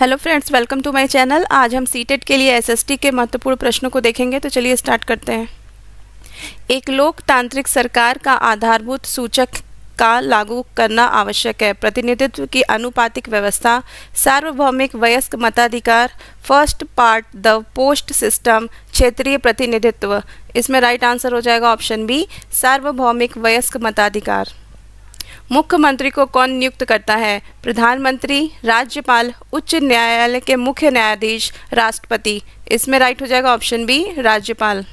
hello friends welcome to my channel आज हम सी e के लिए एसएसटी के महत्वपूर्ण प्रश्नों को देखेंगे तो चलिए स्टार्ट करते हैं एक लोकतांत्रिक सरकार का आधारभूत सूचक का लागू करना आवश्यक है प्रतिनिधित्व की अनुपातिक व्यवस्था सार्वभौमिक वयस्क मताधिकार first past the post system क्षेत्रीय प्रतिनिधित्व इसमें राइट आंसर हो जाएगा ऑप्शन बी सार्वभौमिक वयस्क मताधिकार मुख्यमंत्री को कौन नियुक्त करता है प्रधानमंत्री राज्यपाल उच्च न्यायालय के मुख्य न्यायाधीश राष्ट्रपति इसमें राइट हो जाएगा ऑप्शन बी राज्यपाल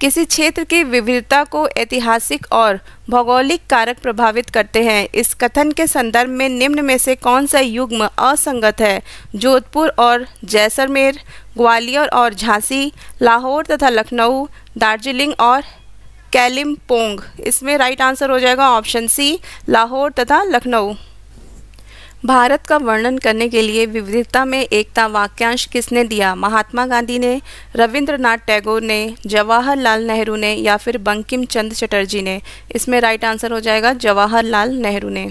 किसी क्षेत्र की विविधता को ऐतिहासिक और भौगोलिक कारक प्रभावित करते हैं इस कथन के संदर्भ में निम्न में से कौन सा युग्म असंगत है जोधपुर और जैसलमेर ग्वालियर और झांसी लाहौर तथा लखनऊ दार्जिलिंग और पोंग इसमें राइट आंसर हो जाएगा ऑप्शन सी लाहौर तथा लखनऊ भारत का वर्णन करने के लिए विविधता में एकता वाक्यांश किसने दिया महात्मा गांधी ने रविंद्रनाथ टैगोर ने जवाहरलाल नेहरू ने या फिर बंकिम चंद चटर्जी ने इसमें राइट आंसर हो जाएगा जवाहरलाल नेहरू ने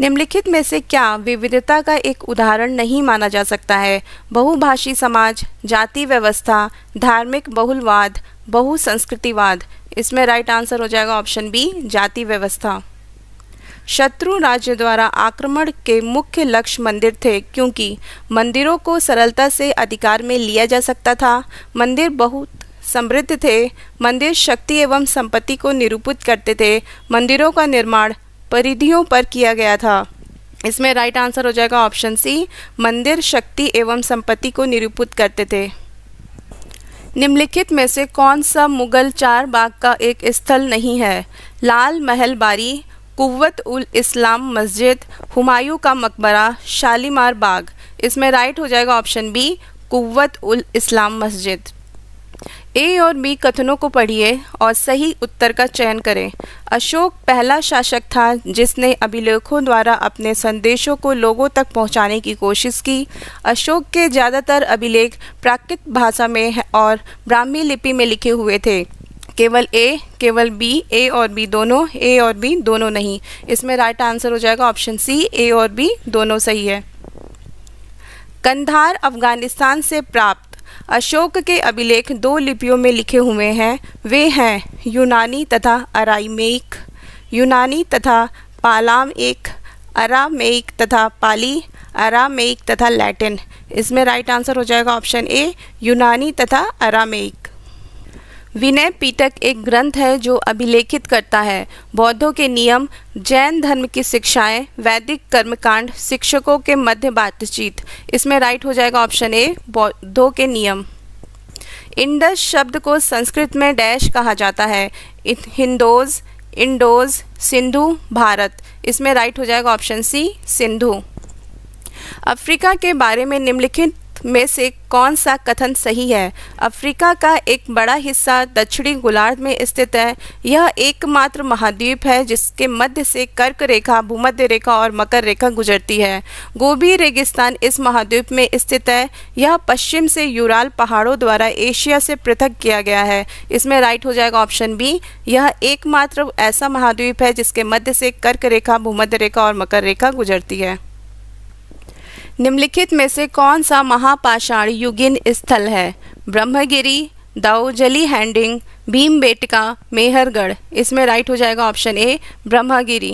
निम्नलिखित में से क्या विविधता का एक उदाहरण नहीं माना जा सकता है बहुभाषी समाज जाति व्यवस्था धार्मिक बहुलवाद बहुसंस्कृतिवाद इसमें राइट आंसर हो जाएगा ऑप्शन बी जाति व्यवस्था शत्रु राज्य द्वारा आक्रमण के मुख्य लक्ष्य मंदिर थे क्योंकि मंदिरों को सरलता से अधिकार में लिया जा सकता था मंदिर बहुत समृद्ध थे मंदिर शक्ति एवं संपत्ति को निरूपित करते थे मंदिरों का निर्माण परिधियों पर किया गया था इसमें राइट आंसर हो जाएगा ऑप्शन सी मंदिर शक्ति एवं संपत्ति को निरूपित करते थे निम्नलिखित में से कौन सा मुगल चार बाग का एक स्थल नहीं है लाल महल बारी कुत उल इस्लाम मस्जिद हुमायूं का मकबरा शालीमार बाग इसमें राइट हो जाएगा ऑप्शन बी कुत उल इस्लाम मस्जिद ए और बी कथनों को पढ़िए और सही उत्तर का चयन करें अशोक पहला शासक था जिसने अभिलेखों द्वारा अपने संदेशों को लोगों तक पहुंचाने की कोशिश की अशोक के ज़्यादातर अभिलेख प्राकृत भाषा में और ब्राह्मी लिपि में लिखे हुए थे केवल ए केवल बी ए और बी दोनों ए और बी दोनों नहीं इसमें राइट आंसर हो जाएगा ऑप्शन सी ए और बी दोनों सही है कंधार अफगानिस्तान से प्राप्त अशोक के अभिलेख दो लिपियों में लिखे हुए हैं वे हैं यूनानी तथा अराइमेक यूनानी तथा पालाम एक अरामेक तथा पाली अरामेक तथा लैटिन इसमें राइट आंसर हो जाएगा ऑप्शन ए यूनानी तथा अरामेक विनय पीटक एक ग्रंथ है जो अभिलेखित करता है बौद्धों के नियम जैन धर्म की शिक्षाएं वैदिक कर्मकांड शिक्षकों के मध्य बातचीत इसमें राइट हो जाएगा ऑप्शन ए बौद्धों के नियम इंडस शब्द को संस्कृत में डैश कहा जाता है हिंदोज इंडोज सिंधु भारत इसमें राइट हो जाएगा ऑप्शन सी सिंधु अफ्रीका के बारे में निम्नलिखित में से कौन सा कथन सही है अफ्रीका का एक बड़ा हिस्सा दक्षिणी गोलार्ध में स्थित है यह एकमात्र महाद्वीप है जिसके मध्य से कर्क रेखा भूमध्य रेखा और मकर रेखा गुजरती है गोभी रेगिस्तान इस महाद्वीप में स्थित है यह पश्चिम से यूराल पहाड़ों द्वारा एशिया से पृथक किया गया है इसमें राइट हो जाएगा ऑप्शन बी यह एकमात्र ऐसा महाद्वीप है जिसके मध्य से कर्क रेखा भूमध्य रेखा और मकर रेखा गुजरती है निम्नलिखित में से कौन सा महापाषाण युगिन स्थल है ब्रह्मगिरी दाऊजली हैंडिंग भीम बेटका मेहरगढ़ इसमें राइट हो जाएगा ऑप्शन ए ब्रह्मगिरी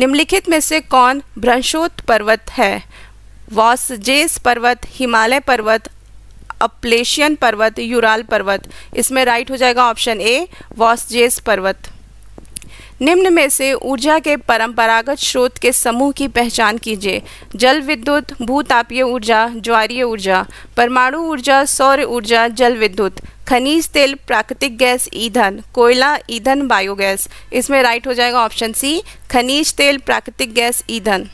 निम्नलिखित में से कौन भ्रंशोत पर्वत है वॉसजेस पर्वत हिमालय पर्वत अपलेशियन पर्वत यूराल पर्वत इसमें राइट हो जाएगा ऑप्शन ए वॉसजेस पर्वत निम्न में से ऊर्जा के परंपरागत स्रोत के समूह की पहचान कीजिए जल विद्युत भूतापीय ऊर्जा ज्वारीय ऊर्जा परमाणु ऊर्जा सौर ऊर्जा जल विद्युत खनिज तेल प्राकृतिक गैस ईंधन कोयला ईंधन बायोगैस इसमें राइट हो जाएगा ऑप्शन सी खनिज तेल प्राकृतिक गैस ईंधन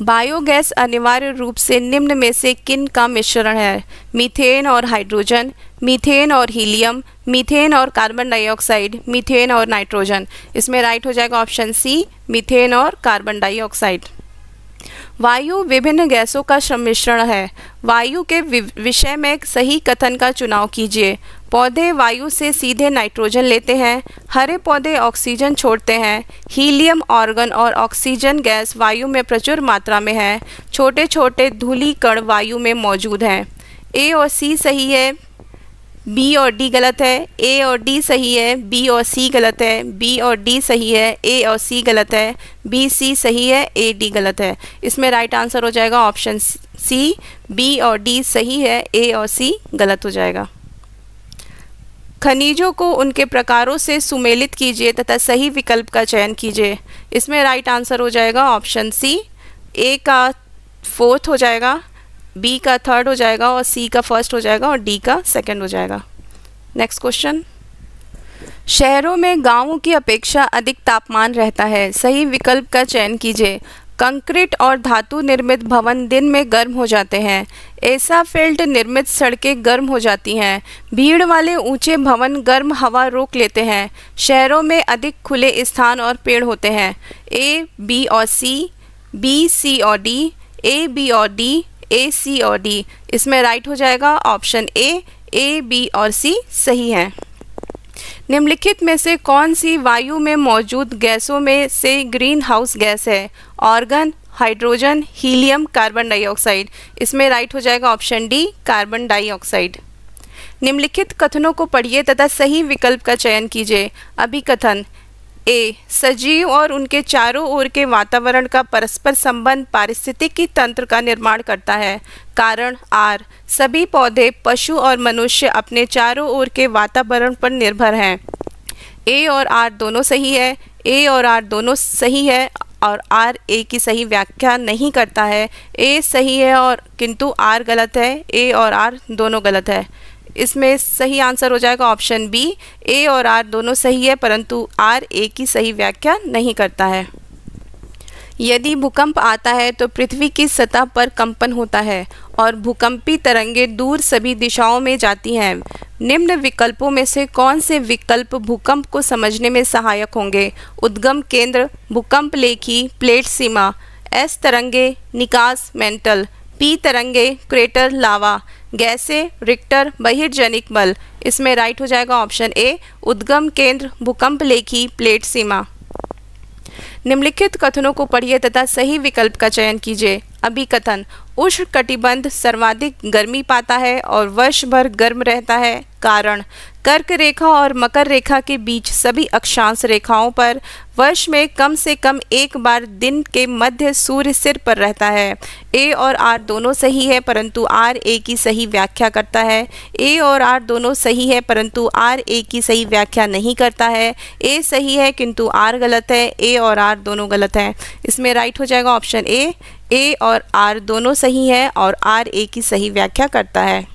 बायोगैस अनिवार्य रूप से निम्न में से किन का मिश्रण है मीथेन और हाइड्रोजन मीथेन और हीलियम मीथेन और कार्बन डाइऑक्साइड मीथेन और नाइट्रोजन इसमें राइट हो जाएगा ऑप्शन सी मीथेन और कार्बन डाइऑक्साइड वायु विभिन्न गैसों का सम्मिश्रण है वायु के विषय में सही कथन का चुनाव कीजिए पौधे वायु से सीधे नाइट्रोजन लेते हैं हरे पौधे ऑक्सीजन छोड़ते हैं हीलियम ऑर्गन और ऑक्सीजन गैस वायु में प्रचुर मात्रा में है छोटे छोटे धूली कण वायु में मौजूद हैं ए और सी सही है बी और डी गलत है ए और डी सही है बी और सी गलत है बी और डी सही है ए और सी गलत है बी सी सही है ए डी गलत है इसमें राइट आंसर हो जाएगा ऑप्शन सी बी और डी सही है ए और सी गलत हो जाएगा खनिजों को उनके प्रकारों से सुमेलित कीजिए तथा सही विकल्प का चयन कीजिए इसमें राइट आंसर हो जाएगा ऑप्शन सी ए का फोर्थ हो जाएगा बी का थर्ड हो जाएगा और सी का फर्स्ट हो जाएगा और डी का सेकंड हो जाएगा नेक्स्ट क्वेश्चन शहरों में गांवों की अपेक्षा अधिक तापमान रहता है सही विकल्प का चयन कीजिए कंक्रीट और धातु निर्मित भवन दिन में गर्म हो जाते हैं ऐसा फेल्ट निर्मित सड़कें गर्म हो जाती हैं भीड़ वाले ऊंचे भवन गर्म हवा रोक लेते हैं शहरों में अधिक खुले स्थान और पेड़ होते हैं ए बी और सी बी सी और डी ए बी और डी ए सी और डी इसमें राइट हो जाएगा ऑप्शन ए ए बी और सी सही है निम्नलिखित में से कौन सी वायु में मौजूद गैसों में से ग्रीन हाउस गैस है argon hydrogen helium carbon dioxide इसमें राइट हो जाएगा ऑप्शन डी कार्बन डाइऑक्साइड निम्नलिखित कथनों को पढ़िए तथा सही विकल्प का चयन कीजिए अभिकथन ए सजीव और उनके चारों ओर के वातावरण का परस्पर संबंध पारिस्थितिकी तंत्र का निर्माण करता है कारण आर सभी पौधे पशु और मनुष्य अपने चारों ओर के वातावरण पर निर्भर हैं ए और आर दोनों सही है ए और आर दोनों सही है और आर ए की सही व्याख्या नहीं करता है ए सही है और किंतु आर गलत है ए और आर दोनों गलत है इसमें सही आंसर हो जाएगा ऑप्शन बी ए और आर दोनों सही है परंतु आर ए की सही व्याख्या नहीं करता है यदि भूकंप आता है तो पृथ्वी की सतह पर कंपन होता है और भूकंपी तरंगें दूर सभी दिशाओं में जाती हैं निम्न विकल्पों में से कौन से विकल्प भूकंप को समझने में सहायक होंगे उद्गम केंद्र भूकंप लेखी प्लेट सीमा एस तरंगे निकास मेंटल पी तरंगे क्रेटर लावा गैसे रिक्टर बहिर्जनिक बल इसमें राइट हो जाएगा ऑप्शन ए उद्गम केंद्र भूकंप लेखी प्लेट सीमा निम्नलिखित कथनों को पढ़िए तथा सही विकल्प का चयन कीजिए अभी कथन उष्ण कटिबंध सर्वाधिक गर्मी पाता है और वर्ष भर गर्म रहता है कारण कर्क रेखा और मकर रेखा के बीच सभी अक्षांश रेखाओं पर वर्ष में कम से कम एक बार दिन के मध्य सूर्य सिर पर रहता है ए और आर दोनों सही है परंतु आर ए की सही व्याख्या करता है ए और आर दोनों सही है परंतु आर ए की सही व्याख्या नहीं करता है ए सही है किंतु आर गलत है ए और आर दोनों गलत हैं इसमें राइट हो जाएगा ऑप्शन ए ए और आर दोनों सही है और आर ए की सही व्याख्या करता है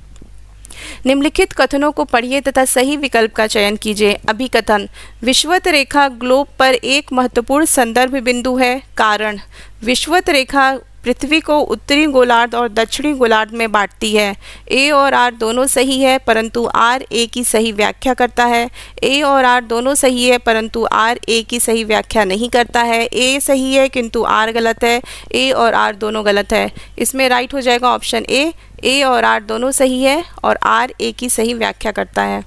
निम्नलिखित कथनों को पढ़िए तथा सही विकल्प का चयन कीजिए अभी कथन विश्वत रेखा ग्लोब पर एक महत्वपूर्ण संदर्भ बिंदु है कारण विश्वत रेखा पृथ्वी को उत्तरी गोलार्ध और दक्षिणी गोलार्ध में बांटती है ए और आर दोनों सही है परंतु आर ए की सही व्याख्या करता है ए और आर दोनों सही है परंतु आर ए की सही व्याख्या नहीं करता है ए सही है किंतु आर गलत है ए और आर दोनों गलत है इसमें राइट हो जाएगा ऑप्शन ए ए और आर दोनों सही है और आर ए की सही व्याख्या करता है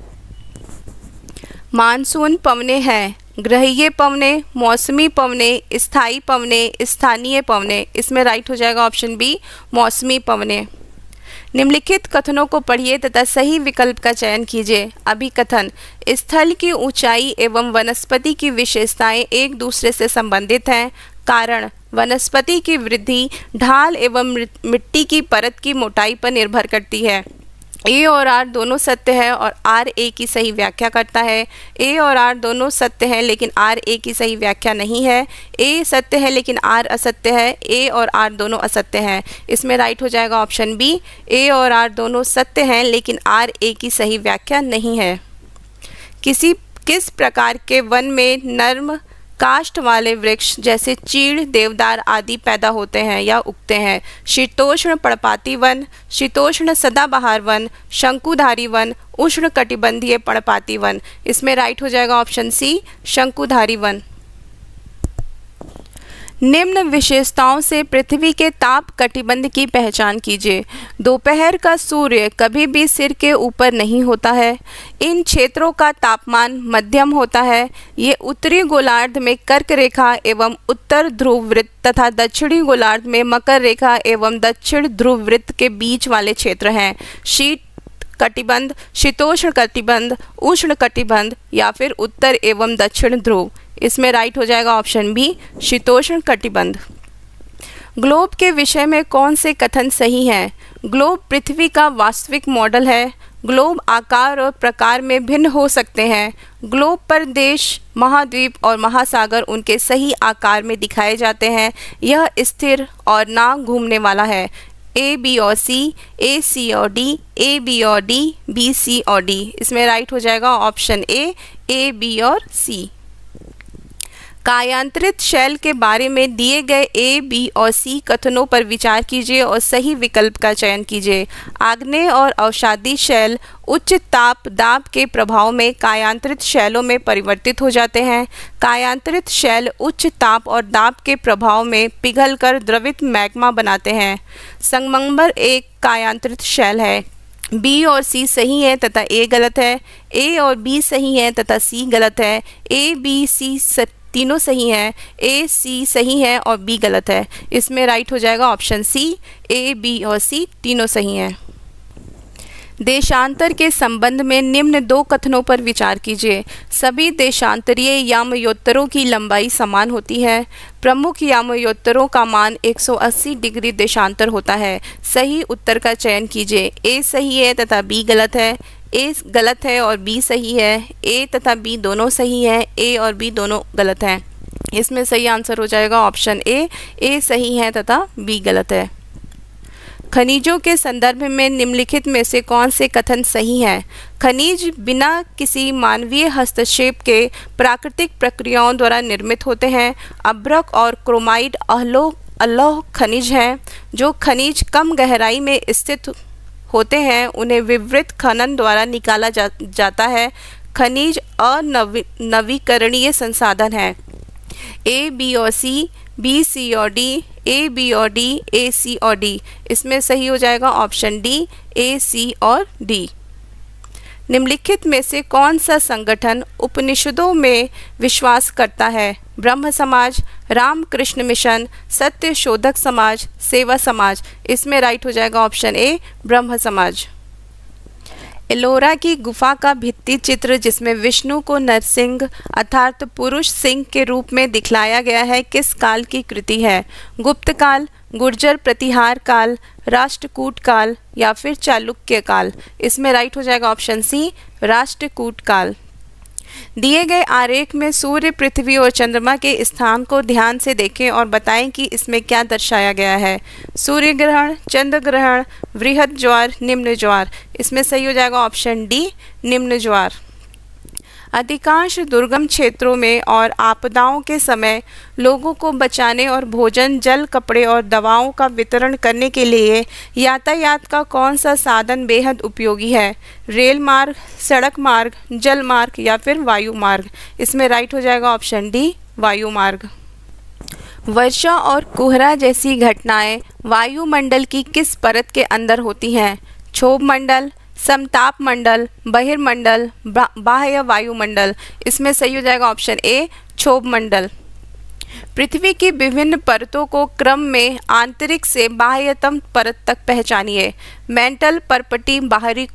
मानसून पवने हैं ग्रहीय पवने मौसमी पवने स्थाई पवने स्थानीय पवने इसमें राइट हो जाएगा ऑप्शन बी मौसमी पवने निम्नलिखित कथनों को पढ़िए तथा सही विकल्प का चयन कीजिए अभी कथन स्थल की ऊंचाई एवं वनस्पति की विशेषताएं एक दूसरे से संबंधित हैं कारण वनस्पति की वृद्धि ढाल एवं मिट्टी की परत की मोटाई पर निर्भर करती है ए और आर दोनों सत्य है और आर ए की सही व्याख्या करता है ए और आर दोनों सत्य हैं लेकिन आर ए की सही व्याख्या नहीं है ए सत्य है लेकिन आर असत्य है ए और आर दोनों असत्य हैं इसमें राइट हो जाएगा ऑप्शन बी ए और आर दोनों सत्य हैं लेकिन आर ए की सही व्याख्या नहीं है किसी किस प्रकार के वन में नर्म काष्ट वाले वृक्ष जैसे चीड़ देवदार आदि पैदा होते हैं या उगते हैं शीतोष्ण पड़पाती वन शीतोष्ण सदाबहार वन शंकुधारी वन उष्ण कटिबंधीय पड़पाती वन इसमें राइट हो जाएगा ऑप्शन सी शंकुधारी वन निम्न विशेषताओं से पृथ्वी के ताप कटिबंध की पहचान कीजिए दोपहर का सूर्य कभी भी सिर के ऊपर नहीं होता है इन क्षेत्रों का तापमान मध्यम होता है ये उत्तरी गोलार्ध में कर्क रेखा एवं उत्तर ध्रुव वृत्त तथा दक्षिणी गोलार्ध में मकर रेखा एवं दक्षिण ध्रुव वृत्त के बीच वाले क्षेत्र हैं शीत कटिबंध शीतोष्ण कटिबंध उष्ण कटिबंध या फिर उत्तर एवं दक्षिण ध्रुव इसमें राइट हो जाएगा ऑप्शन बी शीतोष्ण कटिबंध ग्लोब के विषय में कौन से कथन सही हैं ग्लोब पृथ्वी का वास्तविक मॉडल है ग्लोब आकार और प्रकार में भिन्न हो सकते हैं ग्लोब पर देश महाद्वीप और महासागर उनके सही आकार में दिखाए जाते हैं यह स्थिर और ना घूमने वाला है ए बी और सी ए सी और डी ए बी और डी बी सी और डी इसमें राइट हो जाएगा ऑप्शन ए ए बी और सी कायांतरित शैल के बारे में दिए गए ए बी और सी कथनों पर विचार कीजिए और सही विकल्प का चयन कीजिए आग्नेय और अवसादी शैल उच्च ताप दाब के प्रभाव में कायांतरित शैलों में परिवर्तित हो जाते हैं कायांतरित शैल उच्च ताप और दाब के प्रभाव में पिघलकर द्रवित मैग्मा बनाते हैं संगमंबर एक कायांतरित शैल है बी और सी सही है तथा ए गलत है ए और बी सही है तथा सी गलत है ए बी सी तीनों सही हैं ए सी सही है और बी गलत है इसमें राइट हो जाएगा ऑप्शन सी ए बी और सी तीनों सही हैं देशांतर के संबंध में निम्न दो कथनों पर विचार कीजिए सभी देशांतरीय यामयोत्तरों की लंबाई समान होती है प्रमुख यामयोत्तरों का मान 180 डिग्री देशांतर होता है सही उत्तर का चयन कीजिए ए सही है तथा बी गलत है ए गलत है और बी सही है ए तथा बी दोनों सही है ए और बी दोनों गलत हैं इसमें सही आंसर हो जाएगा ऑप्शन ए ए सही है तथा बी गलत है खनिजों के संदर्भ में निम्नलिखित में से कौन से कथन सही हैं खनिज बिना किसी मानवीय हस्तक्षेप के प्राकृतिक प्रक्रियाओं द्वारा निर्मित होते हैं अब्रक और क्रोमाइड अहलो अल्लोह खनिज हैं जो खनिज कम गहराई में स्थित होते हैं उन्हें विवृत खनन द्वारा निकाला जा, जाता है खनिज अनवीकरणीय संसाधन है ए बी और सी बी सी और डी ए बी और डी ए सी और डी इसमें सही हो जाएगा ऑप्शन डी ए सी और डी निम्नलिखित में से कौन सा संगठन उपनिषदों में विश्वास करता है ब्रह्म समाज रामकृष्ण मिशन सत्य शोधक समाज सेवा समाज इसमें राइट हो जाएगा ऑप्शन ए ब्रह्म समाज एलोरा की गुफा का भित्ति चित्र जिसमें विष्णु को नरसिंह अर्थात पुरुष सिंह के रूप में दिखलाया गया है किस काल की कृति है गुप्त काल गुर्जर प्रतिहार काल राष्ट्रकूट काल या फिर चालुक्य काल इसमें राइट हो जाएगा ऑप्शन सी राष्ट्रकूट काल दिए गए आरेख में सूर्य पृथ्वी और चंद्रमा के स्थान को ध्यान से देखें और बताएं कि इसमें क्या दर्शाया गया है सूर्य ग्रहण चंद्र ग्रहण वृहद ज्वार निम्न ज्वार इसमें सही हो जाएगा ऑप्शन डी निम्न ज्वार अधिकांश दुर्गम क्षेत्रों में और आपदाओं के समय लोगों को बचाने और भोजन जल कपड़े और दवाओं का वितरण करने के लिए यातायात का कौन सा साधन बेहद उपयोगी है रेल मार्ग सड़क मार्ग जल मार्ग या फिर वायु मार्ग इसमें राइट हो जाएगा ऑप्शन डी वायु मार्ग वर्षा और कोहरा जैसी घटनाएं वायुमंडल की किस परत के अंदर होती हैं क्षोभ मंडल समताप मंडल बहिर्मंडल बाह्य वायुमंडल इसमें सही हो जाएगा ऑप्शन ए क्षोभ मंडल पृथ्वी की विभिन्न परतों को क्रम में आंतरिक से बाह्यतम परत तक पहचानिए मेंटल परपटी बाहरी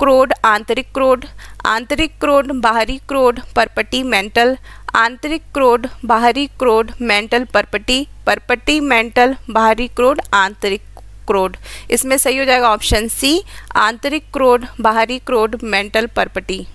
क्रोड आंतरिक क्रोड आंतरिक क्रोड बाहरी क्रोड परपटी मेंटल आंतरिक क्रोड बाहरी क्रोड मेंटल परपटी परपटी मेंटल बाहरी क्रोड आंतरिक क्रोड इसमें सही हो जाएगा ऑप्शन सी आंतरिक क्रोड बाहरी क्रोड मेंटल पर्पटी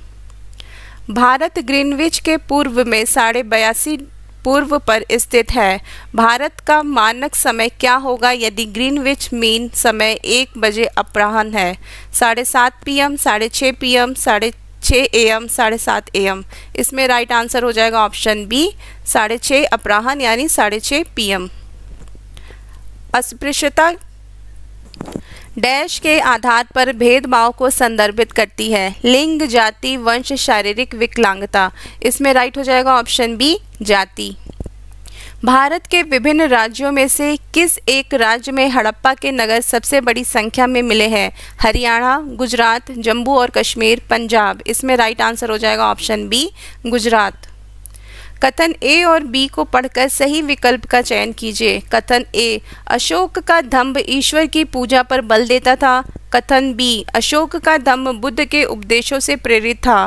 भारत ग्रीनविच के पूर्व में साढ़े बयासी पूर्व पर स्थित है भारत का मानक समय क्या होगा यदि ग्रीनविच मीन समय एक बजे अपराहन है साढ़े सात पी एम साढ़े छः पी एम साढ़े छः ए एम साढ़े सात ए एम इसमें राइट आंसर हो जाएगा ऑप्शन बी साढ़े छः अपराहन यानी साढ़े छः पी एम अस्पृश्यता डैश के आधार पर भेदभाव को संदर्भित करती है लिंग जाति वंश शारीरिक विकलांगता इसमें राइट हो जाएगा ऑप्शन बी जाति भारत के विभिन्न राज्यों में से किस एक राज्य में हड़प्पा के नगर सबसे बड़ी संख्या में मिले हैं हरियाणा गुजरात जम्मू और कश्मीर पंजाब इसमें राइट आंसर हो जाएगा ऑप्शन बी गुजरात कथन ए और बी को पढ़कर सही विकल्प का चयन कीजिए कथन ए अशोक का धम्भ ईश्वर की पूजा पर बल देता था कथन बी अशोक का धम्भ बुद्ध के उपदेशों से प्रेरित था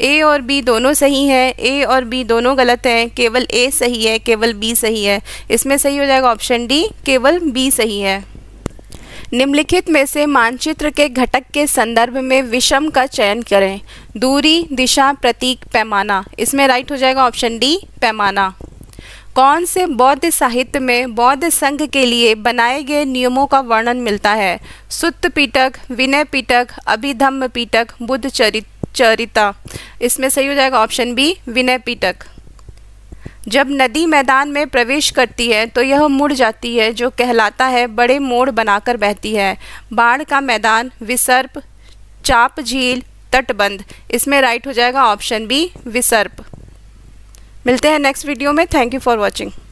ए और बी दोनों सही हैं ए और बी दोनों गलत हैं केवल ए सही है केवल बी सही है इसमें सही हो जाएगा ऑप्शन डी केवल बी सही है निम्नलिखित में से मानचित्र के घटक के संदर्भ में विषम का चयन करें दूरी दिशा प्रतीक पैमाना इसमें राइट हो जाएगा ऑप्शन डी पैमाना कौन से बौद्ध साहित्य में बौद्ध संघ के लिए बनाए गए नियमों का वर्णन मिलता है सुत्त पीटक विनय पीटक अभिधम्म पीटक बुद्ध चरित चरिता इसमें सही हो जाएगा ऑप्शन बी विनय पीटक जब नदी मैदान में प्रवेश करती है तो यह मुड़ जाती है जो कहलाता है बड़े मोड़ बनाकर बहती है बाढ़ का मैदान विसर्प चाप झील तटबंध इसमें राइट हो जाएगा ऑप्शन बी विसर्प मिलते हैं नेक्स्ट वीडियो में थैंक यू फॉर वॉचिंग